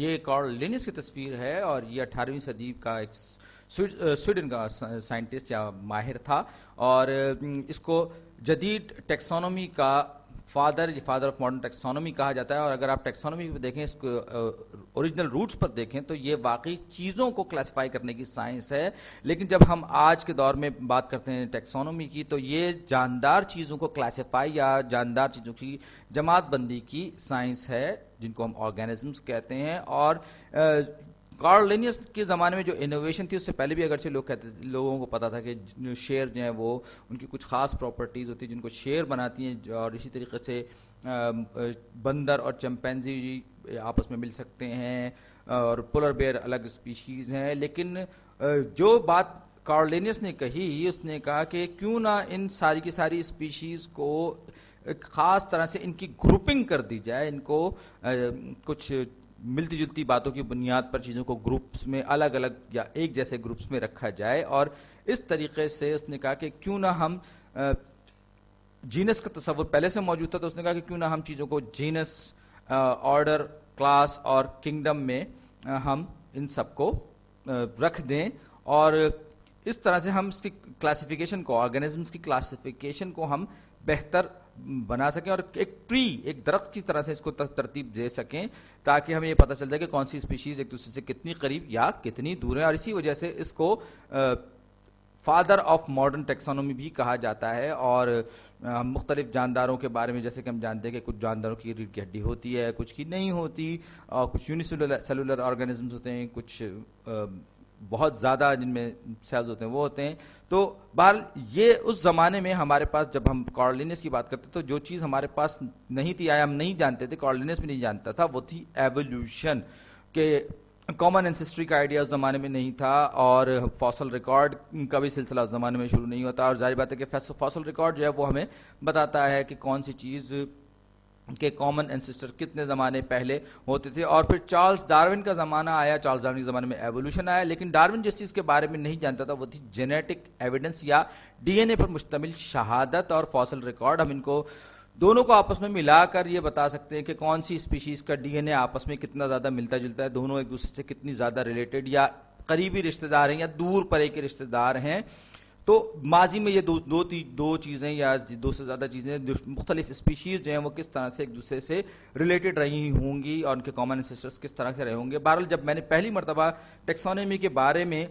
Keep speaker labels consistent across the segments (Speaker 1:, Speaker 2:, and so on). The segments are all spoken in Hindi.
Speaker 1: ये कार्ल लिनिस की तस्वीर है और ये 18वीं सदी का एक स्वीडन का साइंटिस्ट या माहिर था और इसको जदीद टेक्सोनोमी का father father of modern taxonomy कहा जाता है और अगर आप टेक्सोनॉमी पर देखें इसको ओरिजिनल रूट्स पर देखें तो ये वाकई चीज़ों को क्लासिफाई करने की साइंस है लेकिन जब हम आज के दौर में बात करते हैं टेक्सोनॉमी की तो ये जानदार चीज़ों को क्लासिफाई या जानदार चीज़ों की जमातबंदी की साइंस है जिनको हम ऑर्गेनिजम्स कहते हैं और कार्लिनियस के ज़माने में जो इनोवेशन थी उससे पहले भी अगर से लोग कहते लोगों को पता था कि शेयर जो है वो उनकी कुछ ख़ास प्रॉपर्टीज़ होती जिनको शेयर बनाती हैं और इसी तरीके से बंदर और चम्पेंजी आपस में मिल सकते हैं और पोलर बेयर अलग स्पीशीज़ हैं लेकिन जो बात कार्लिनियस ने कही उसने कहा कि क्यों ना इन सारी की सारी स्पीशीज़ को एक ख़ास तरह से इनकी ग्रुपिंग कर दी जाए इनको कुछ मिलती जुलती बातों की बुनियाद पर चीज़ों को ग्रुप्स में अलग अलग या एक जैसे ग्रुप्स में रखा जाए और इस तरीके से उसने कहा कि क्यों ना हम जीनस का तस्वुर पहले से मौजूद था तो उसने कहा कि क्यों ना हम चीज़ों को जीनस ऑर्डर क्लास और किंगडम में हम इन सबको रख दें और इस तरह से हम इसकी क्लासिफिकेशन को ऑर्गेनिजम्स की क्लासिफिकेशन को हम बेहतर बना सकें और एक ट्री एक दरख्त की तरह से इसको तरतीब दे सकें ताकि हमें यह पता चल जाए कि कौन सी स्पीशीज़ एक दूसरे से कितनी करीब या कितनी दूर है और इसी वजह से इसको फादर ऑफ मॉडर्न टेक्सोनोमी भी कहा जाता है और हम मुख्तलिफ जानदारों के बारे में जैसे कि हम जानते हैं कि कुछ जानदारों की रीढ़ की हड्डी होती है कुछ की नहीं होती और कुछ यूनिसेलुलर ऑर्गेनिजम्स होते हैं कुछ आ, बहुत ज़्यादा जिनमें सेल्स होते हैं वो होते हैं तो बहर ये उस ज़माने में हमारे पास जब हम कॉर्लिनस की बात करते तो जो चीज़ हमारे पास नहीं थी आया हम नहीं जानते थे कॉर्लिनस भी नहीं जानता था वो थी एवोल्यूशन के कॉमन एंसेस्ट्री का आइडिया उस ज़माने में नहीं था और फॉसल रिकॉर्ड का भी सिलसिला उस ज़माने में शुरू नहीं होता और जारी बात है कि फॉसल रिकॉर्ड जो है वो हमें बताता है कि कौन सी चीज़ के कॉमन एंसिस्टर कितने ज़माने पहले होते थे और फिर चार्ल्स डार्विन का ज़माना आया चार्ल्स डार्विन के ज़माने में एवोल्यूशन आया लेकिन डार्विन जिस चीज़ के बारे में नहीं जानता था वो थी जेनेटिक एविडेंस या डीएनए पर मुश्तमिल शहादत और फॉसल रिकॉर्ड हम इनको दोनों को आपस में मिलाकर ये बता सकते हैं कि कौन सी स्पीशीज़ का डी आपस में कितना ज़्यादा मिलता जुलता है दोनों एक दूसरे से कितनी ज़्यादा रिलेटेड या करीबी रिश्तेदार हैं या दूर परे के रिश्तेदार हैं तो माजी में ये दो दो दो चीज़ें या दो से ज़्यादा चीज़ें मुख्तलिफ स्पीशीज़ जो हैं वो किस तरह से एक दूसरे से रिलेटेड रही होंगी और उनके कॉमन एंसेस्टर्स किस तरह से रहे होंगे बहरहाल जब मैंने पहली मरतबा टेक्सोनमी के बारे में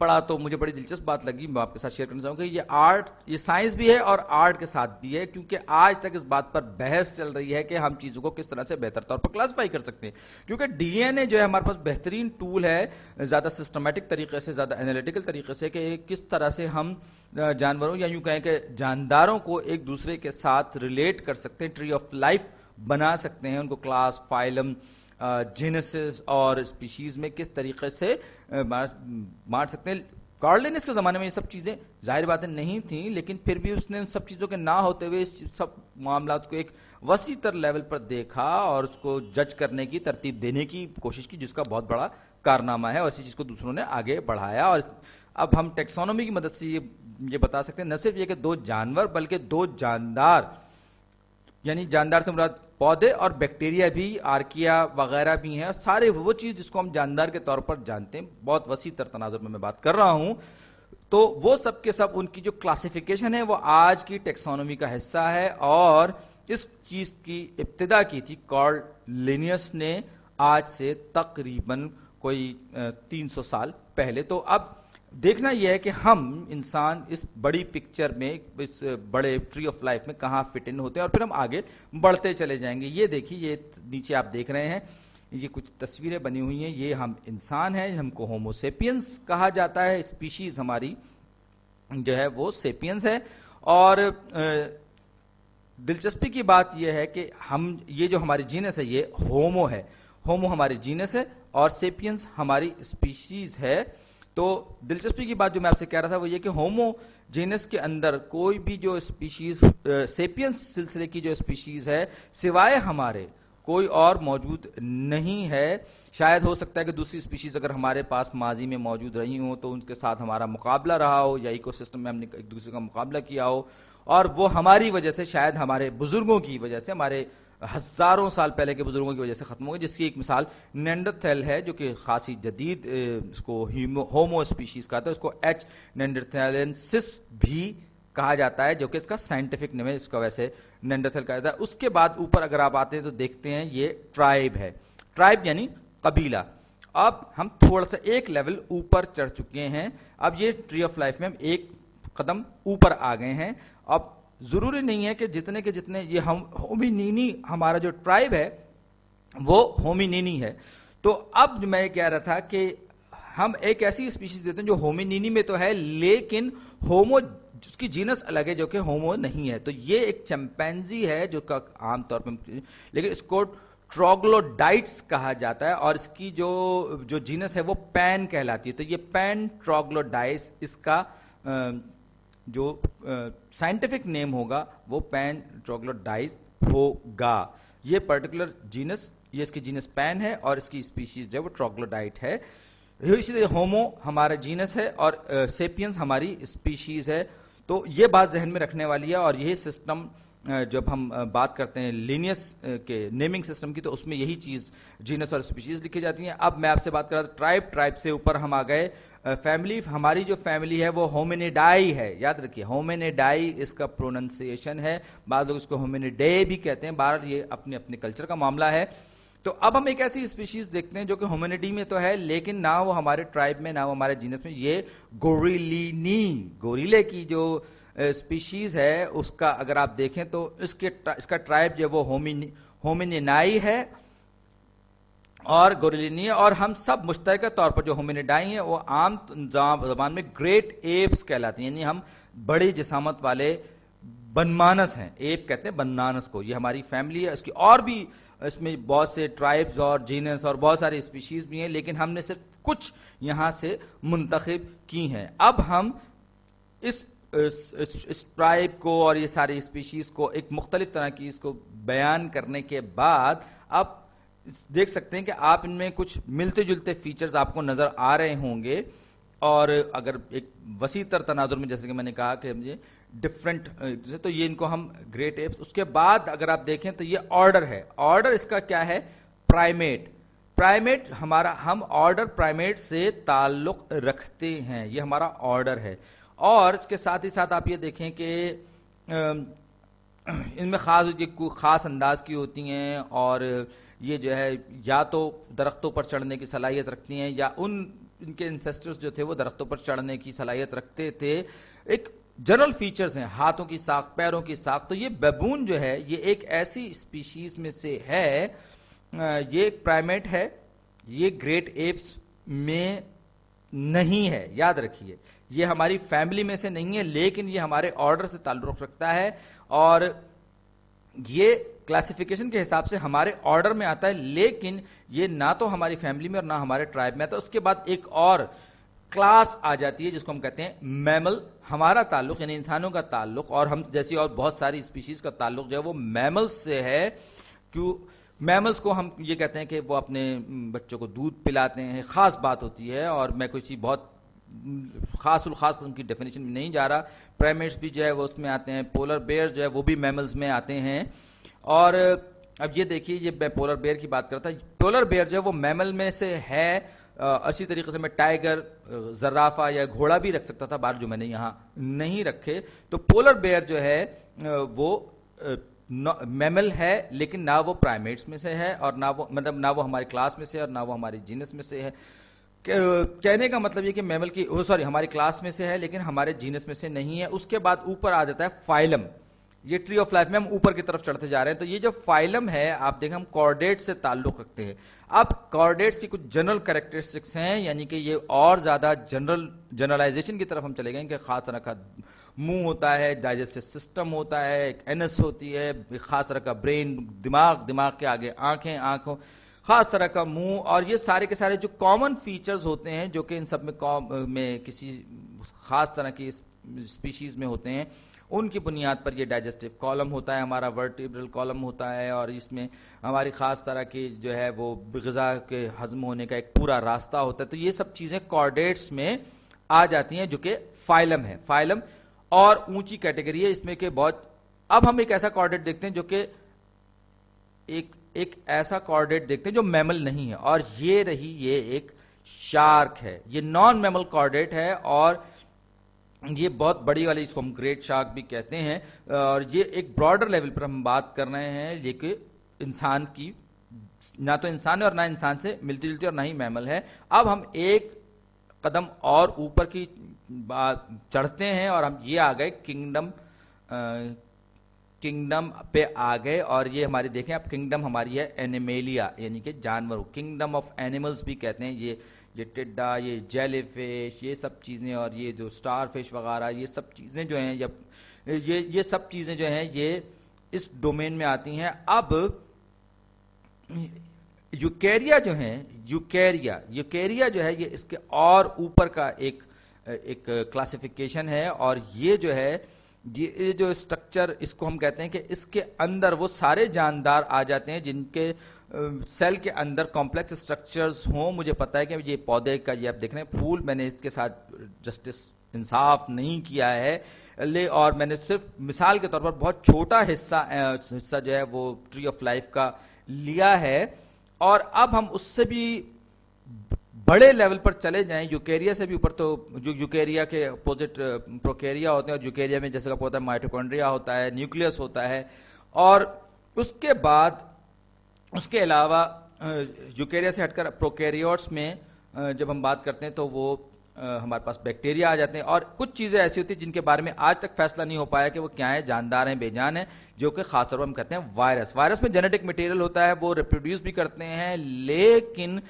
Speaker 1: पढ़ा तो मुझे बड़ी दिलचस्प बात लगी मैं आपके साथ शेयर करना चाहूँगा ये आर्ट ये साइंस भी है और आर्ट के साथ भी है क्योंकि आज तक इस बात पर बहस चल रही है कि हम चीज़ों को किस तरह से बेहतर तौर पर क्लासिफाई कर सकते हैं क्योंकि डीएनए जो है हमारे पास बेहतरीन टूल है ज़्यादा सिस्टमेटिक तरीके से ज़्यादा एनालिटिकल तरीके से कि किस तरह से हम जानवरों या यूँ कहें कि जानदारों को एक दूसरे के साथ रिलेट कर सकते हैं ट्री ऑफ लाइफ बना सकते हैं उनको क्लास फाइलम जीनसेस और स्पीशीज़ में किस तरीके से मार, सकते हैं कार्लिनस के ज़माने में ये सब चीज़ें जाहिर बातें नहीं थी लेकिन फिर भी उसने उन सब चीज़ों के ना होते हुए इस सब मामला को एक वसी तर लेवल पर देखा और उसको जज करने की तरतीब देने की कोशिश की जिसका बहुत बड़ा कारनामा है और इसी चीज़ को दूसरों ने आगे बढ़ाया और अब हम टेक्सोनोमी की मदद से ये ये बता सकते हैं न सिर्फ ये कि दो जानवर बल्कि दो जानदार यानी जानदार से मुराद पौधे और बैक्टीरिया भी आर्किया वगैरह भी हैं सारे वो चीज़ जिसको हम जानदार के तौर पर जानते हैं बहुत वसी तर तनाजुर में मैं बात कर रहा हूँ तो वो सब के सब उनकी जो क्लासिफिकेशन है वो आज की टेक्सोनोमी का हिस्सा है और इस चीज़ की इब्तदा की थी कॉल लिनियस ने आज से तकरीबन कोई 300 साल पहले तो अब देखना यह है कि हम इंसान इस बड़ी पिक्चर में इस बड़े ट्री ऑफ लाइफ में कहाँ फिट इन होते हैं और फिर हम आगे बढ़ते चले जाएंगे ये देखिए ये नीचे आप देख रहे हैं ये कुछ तस्वीरें बनी हुई हैं ये हम इंसान हैं हमको होमोसेपियंस कहा जाता है स्पीशीज हमारी जो है वो सेपियंस है और दिलचस्पी की बात यह है कि हम ये जो हमारी जीनस है ये होमो है होमो हमारी जीनस है और सेपियंस हमारी स्पीशीज है तो दिलचस्पी की बात जो मैं आपसे कह रहा था वो ये कि होमोजेनस के अंदर कोई भी जो स्पीशीज सेपियंस सिलसिले की जो स्पीशीज है सिवाय हमारे कोई और मौजूद नहीं है शायद हो सकता है कि दूसरी स्पीशीज़ अगर हमारे पास माजी में मौजूद रही हो तो उनके साथ हमारा मुकाबला रहा हो या इकोसिस्टम में हमने एक दूसरे का मुकाबला किया हो और वो हमारी वजह से शायद हमारे बुज़ुर्गों की वजह से हमारे हज़ारों साल पहले के बुज़ुर्गों की वजह से ख़त्म हो गई जिसकी एक मिसाल नेंडरथेल है जो कि खासी जदीद इसको होमो स्पीशीज़ कहता है उसको एच नेंडरथेलेंसिस भी कहा जाता है जो कि इसका साइंटिफिक नेम है इसका वैसे नेंडरथेल कहा जाता है उसके बाद ऊपर अगर आप आते हैं तो देखते हैं ये ट्राइब है ट्राइब यानी कबीला अब हम थोड़ा सा एक लेवल ऊपर चढ़ चुके हैं अब ये ट्री ऑफ लाइफ में हम एक कदम ऊपर आ गए हैं अब ज़रूरी नहीं है कि जितने के जितने ये हम होमिनीनी हमारा जो ट्राइब है वो होमिनीनी है तो अब मैं कह रहा था कि हम एक ऐसी स्पीशीज देते हैं जो होमिनीनी में तो है लेकिन होमो जिसकी जीनस अलग है जो कि होमो नहीं है तो ये एक चैम्पेंजी है जो का आमतौर पर लेकिन इसको ट्रोग्लोडाइट्स कहा जाता है और इसकी जो जो जीनस है वो पैन कहलाती है तो ये पैन ट्रोग्लोडाइट्स इसका आ, जो साइंटिफिक नेम होगा वो पैन ट्रोग्लोडाइज होगा ये पर्टिकुलर जीनस ये इसकी जीनस पैन है और इसकी स्पीशीज जो है वो ट्रोग्लोडाइट है इसी तरह होमो हमारा जीनस है और सेपियंस uh, हमारी स्पीशीज है तो ये बात जहन में रखने वाली है और यही सिस्टम जब हम बात करते हैं लीनियस के नेमिंग सिस्टम की तो उसमें यही चीज़ जीनस और स्पीशीज़ लिखी जाती हैं अब मैं आपसे बात कर रहा था ट्राइब ट्राइब से ऊपर हम आ गए फैमिली हमारी जो फैमिली है वो होमिनेडाई है याद रखिए होमिनेडाई इसका प्रोनंसिएशन है बाद लोग इसको होमिनेडे भी कहते हैं बाहर ये अपने अपने कल्चर का मामला है तो अब हम एक ऐसी स्पीशीज देखते हैं जो कि होमिनिडी में तो है लेकिन ना वो हमारे ट्राइब में ना वो हमारे जीनस में ये गोरिलीनी गोरीले की जो स्पीशीज़ है उसका अगर आप देखें तो इसके इसका ट्राइब जो वो होमिन होमिनिनाई है और गोरिलिनी और हम सब मुश्तर तौर पर जो होमिनिडाई हैं वो आम जबान में ग्रेट एप्स कहलाती हैं यानी हम बड़ी जिसामत वाले बनमानस हैं एप कहते हैं बनमानस को ये हमारी फैमिली है इसकी और भी इसमें बहुत से ट्राइब्स और जीनस और बहुत सारी स्पीशीज़ भी हैं लेकिन हमने सिर्फ कुछ यहाँ से मुंतखब की हैं अब हम इस इस ट्राइब को और ये सारी स्पीशीज़ को एक मुख्तलिफ तरह की इसको बयान करने के बाद आप देख सकते हैं कि आप इनमें कुछ मिलते जुलते फीचर्स आपको नज़र आ रहे होंगे और अगर एक वसी तर तनाजुर में जैसे कि मैंने कहा कि ये डिफरेंट तो ये इनको हम ग्रेट एप्स उसके बाद अगर आप देखें तो ये ऑर्डर है ऑर्डर इसका क्या है प्राइमेट प्राइमेट हमारा हम ऑर्डर प्राइमेट से ताल्लुक़ रखते हैं ये हमारा ऑर्डर है और इसके साथ ही साथ आप ये देखें कि इनमें ख़ास ख़ास अंदाज की होती हैं और ये जो है या तो दरख्तों पर चढ़ने की सलाहियत रखती हैं या उन इनके इंसेस्टर्स जो थे वो दरख्तों पर चढ़ने की सलाहियत रखते थे एक जनरल फीचर्स हैं हाथों की साख पैरों की साख तो ये बेबून जो है ये एक ऐसी स्पीशीज में से है ये एक प्राइमेट है ये ग्रेट एप्स में नहीं है याद रखिए ये हमारी फैमिली में से नहीं है लेकिन ये हमारे ऑर्डर से ताल्लुक रखता है और ये क्लासिफिकेशन के हिसाब से हमारे ऑर्डर में आता है लेकिन ये ना तो हमारी फैमिली में और ना हमारे ट्राइब में आता है उसके बाद एक और क्लास आ जाती है जिसको हम कहते हैं मैमल हमारा ताल्लुक यानी इंसानों का ताल्लुक और हम जैसी और बहुत सारी स्पीशीज का ताल्लुक जो है वो मैमल्स से है क्यों मैमल्स को हम ये कहते हैं कि वो अपने बच्चों को दूध पिलाते हैं ख़ास बात होती है और मैं कोई बहुत खास खास किस्म की डेफिनेशन में नहीं जा रहा प्राइमेट्स भी जो है वो उसमें आते हैं पोलर बेयर जो है वो भी मैमल्स में आते हैं और अब ये देखिए ये मैं पोलर बेयर की बात करता पोलर बेयर जो है वो मैमल में से है अच्छी तरीके से मैं टाइगर जराफा या घोड़ा भी रख सकता था बाहर जो मैंने यहाँ नहीं रखे तो पोलर बेयर जो है वो मेमल है लेकिन ना वो प्राइमेट्स में से है और ना वो मतलब ना वो हमारे क्लास में से है और ना वो हमारे जीनस में से है कहने का मतलब ये कि मेमल की सॉरी हमारी क्लास में से है लेकिन हमारे जीनस में से नहीं है उसके बाद ऊपर आ जाता है फाइलम ये ट्री ऑफ लाइफ में हम ऊपर की तरफ चढ़ते जा रहे हैं तो ये जो फाइलम है आप देखें हम कॉर्डेट से ताल्लुक रखते हैं अब कॉर्डेट्स की कुछ जनरल करेक्टरिस्टिक्स हैं यानी कि ये और ज़्यादा जनरल जनरलाइजेशन की तरफ हम चले गए कि ख़ास तरह का मुंह होता है डाइजेस्टिव सिस्टम होता है एक एनस होती है ख़ास तरह का ब्रेन दिमाग दिमाग के आगे आंखें आंखों ख़ास तरह का मुंह और ये सारे के सारे जो कॉमन फीचर्स होते हैं जो कि इन सब में कॉम में किसी ख़ास तरह की स्पीशीज़ में होते हैं उनकी बुनियाद पर ये डाइजेस्टिव कॉलम होता है हमारा वर्टिब्रल कॉलम होता है और इसमें हमारी ख़ास तरह की जो है वो गज़ा के हजम होने का एक पूरा रास्ता होता है तो ये सब चीज़ें कॉर्डेट्स में आ जाती हैं जो कि फाइलम है फाइलम और ऊंची कैटेगरी है इसमें के बहुत अब हम एक ऐसा कॉर्डेट देखते हैं जो कि एक एक ऐसा कॉर्डेट देखते हैं जो मैमल नहीं है और ये रही ये एक शार्क है ये नॉन मैमल कॉर्डेट है और ये बहुत बड़ी वाली इसको हम ग्रेट शार्क भी कहते हैं और ये एक ब्रॉडर लेवल पर हम बात कर रहे हैं ये कि इंसान की ना तो इंसान है और ना इंसान से मिलती जुलती और ना ही मैमल है अब हम एक कदम और ऊपर की बात चढ़ते हैं और हम ये आ गए किंगडम किंगडम पे आ गए और ये हमारी देखें अब किंगडम हमारी है एनिमेलिया यानी कि जानवरों किंगडम ऑफ एनिमल्स भी कहते हैं ये ये टिड्डा ये जेली फिश ये सब चीज़ें और ये जो स्टार फिश वगैरह ये सब चीज़ें जो हैं या ये ये सब चीज़ें जो हैं ये इस डोमेन में आती हैं अब यूकेरिया जो है यूकेरिया यूकेरिया जो है ये इसके और ऊपर का एक एक क्लासिफिकेशन है और ये जो है ये जो स्ट्रक्चर इसको हम कहते हैं कि इसके अंदर वो सारे जानदार आ जाते हैं जिनके सेल के अंदर कॉम्प्लेक्स स्ट्रक्चर्स हों मुझे पता है कि ये पौधे का ये आप देख रहे हैं फूल मैंने इसके साथ जस्टिस इंसाफ नहीं किया है ले और मैंने सिर्फ मिसाल के तौर पर बहुत छोटा हिस्सा हिस्सा जो है वो ट्री ऑफ लाइफ का लिया है और अब हम उससे भी बड़े लेवल पर चले जाएं यूकेरिया से भी ऊपर तो जो यूकेरिया के अपोजिट प्रोकेरिया होते हैं और यूकेरिया में जैसे आपको होता है माइटोकॉन्ड्रिया होता है न्यूक्लियस होता है और उसके बाद उसके अलावा यूकेरिया से हटकर प्रोकेरियोट्स में जब हम बात करते हैं तो वो हमारे पास बैक्टीरिया आ जाते हैं और कुछ चीज़ें ऐसी होती हैं जिनके बारे में आज तक फैसला नहीं हो पाया कि वो क्या है जानदार हैं बेजान हैं जो कि खासतौर पर हम कहते हैं वायरस वायरस में जेनेटिक मटेरियल होता है वो रिप्रोड्यूस भी करते हैं लेकिन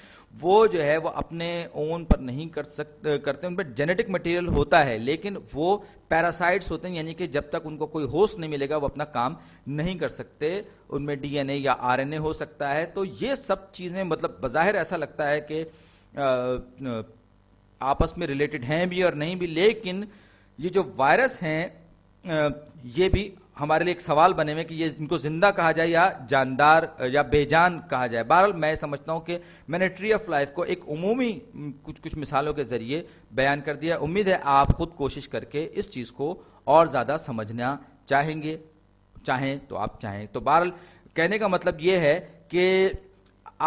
Speaker 1: वो जो है वो अपने ओन पर नहीं कर सकते करते उन पर जेनेटिक मटेरियल होता है लेकिन वो पैरासाइट्स होते हैं यानी कि जब तक उनको कोई होस्ट नहीं मिलेगा वो अपना काम नहीं कर सकते उनमें डीएनए या आरएनए हो सकता है तो ये सब चीज़ें मतलब बज़ाहिर ऐसा लगता है कि आपस में रिलेटेड हैं भी और नहीं भी लेकिन ये जो वायरस हैं ये भी हमारे लिए एक सवाल बने हुए कि ये इनको जिंदा कहा जाए या जानदार या बेजान कहा जाए बहरहाल मैं समझता हूँ कि मैंने ट्री ऑफ लाइफ को एक उमूमी कुछ कुछ मिसालों के जरिए बयान कर दिया उम्मीद है आप खुद कोशिश करके इस चीज़ को और ज़्यादा समझना चाहेंगे चाहें तो आप चाहें तो बहरहाल कहने का मतलब ये है कि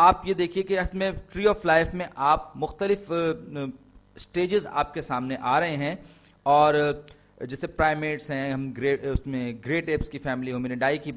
Speaker 1: आप ये देखिए कि इसमें ट्री ऑफ लाइफ में आप मुख्तलिफ स्टेजेस आपके सामने आ रहे हैं और जैसे प्राइमेट्स हैं हम ग्रेट उसमें ग्रेट एप्स की फैमिली डाई की